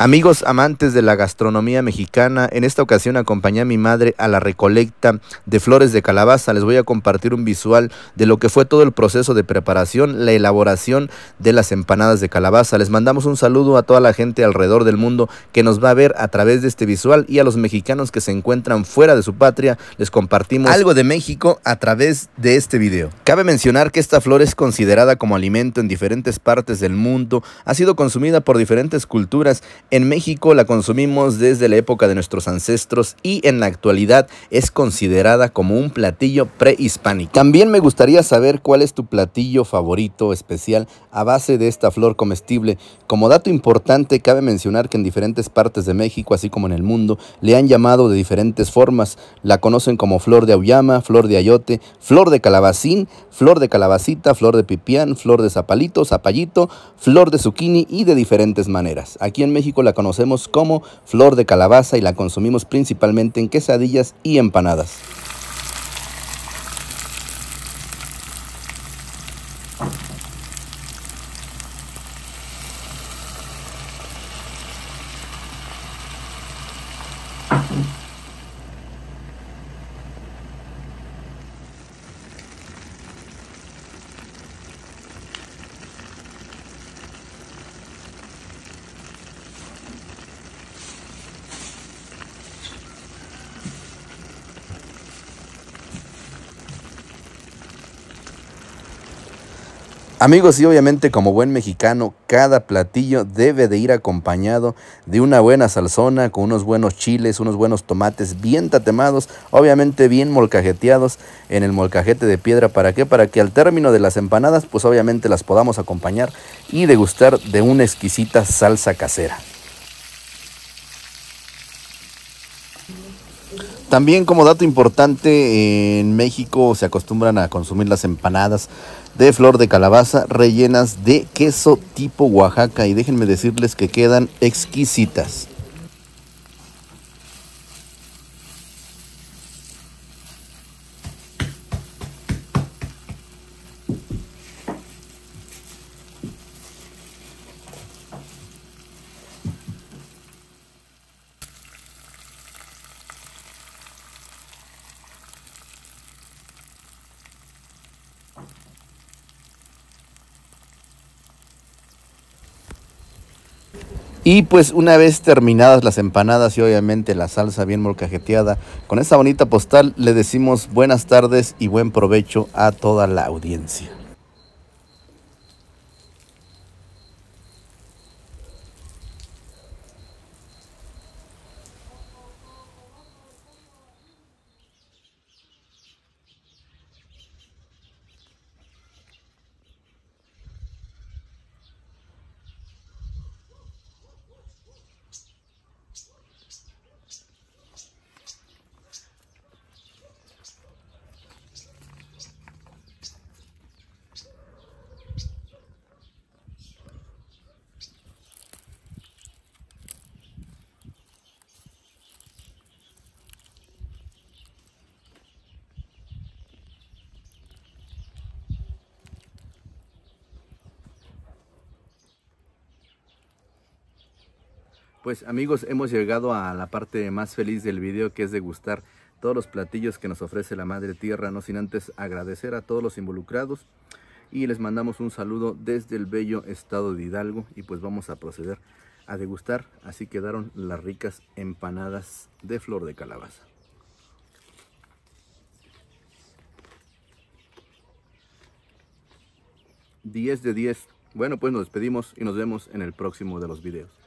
Amigos amantes de la gastronomía mexicana, en esta ocasión acompañé a mi madre a la recolecta de flores de calabaza. Les voy a compartir un visual de lo que fue todo el proceso de preparación, la elaboración de las empanadas de calabaza. Les mandamos un saludo a toda la gente alrededor del mundo que nos va a ver a través de este visual y a los mexicanos que se encuentran fuera de su patria. Les compartimos algo de México a través de este video. Cabe mencionar que esta flor es considerada como alimento en diferentes partes del mundo, ha sido consumida por diferentes culturas en México la consumimos desde la época de nuestros ancestros y en la actualidad es considerada como un platillo prehispánico. También me gustaría saber cuál es tu platillo favorito especial a base de esta flor comestible. Como dato importante cabe mencionar que en diferentes partes de México, así como en el mundo, le han llamado de diferentes formas. La conocen como flor de auyama, flor de ayote, flor de calabacín, flor de calabacita, flor de pipián, flor de zapalito, zapallito, flor de zucchini y de diferentes maneras. Aquí en México la conocemos como flor de calabaza y la consumimos principalmente en quesadillas y empanadas. Amigos, y obviamente como buen mexicano, cada platillo debe de ir acompañado de una buena salsona, con unos buenos chiles, unos buenos tomates bien tatemados, obviamente bien molcajeteados en el molcajete de piedra. ¿Para qué? Para que al término de las empanadas, pues obviamente las podamos acompañar y degustar de una exquisita salsa casera. También como dato importante, en México se acostumbran a consumir las empanadas de flor de calabaza rellenas de queso tipo Oaxaca y déjenme decirles que quedan exquisitas. Y pues una vez terminadas las empanadas y obviamente la salsa bien molcajeteada, con esta bonita postal le decimos buenas tardes y buen provecho a toda la audiencia. Pues amigos, hemos llegado a la parte más feliz del video que es degustar todos los platillos que nos ofrece la Madre Tierra, no sin antes agradecer a todos los involucrados y les mandamos un saludo desde el bello estado de Hidalgo y pues vamos a proceder a degustar, así quedaron las ricas empanadas de flor de calabaza. ...10 de 10... Bueno, pues nos despedimos y nos vemos en el próximo de los videos.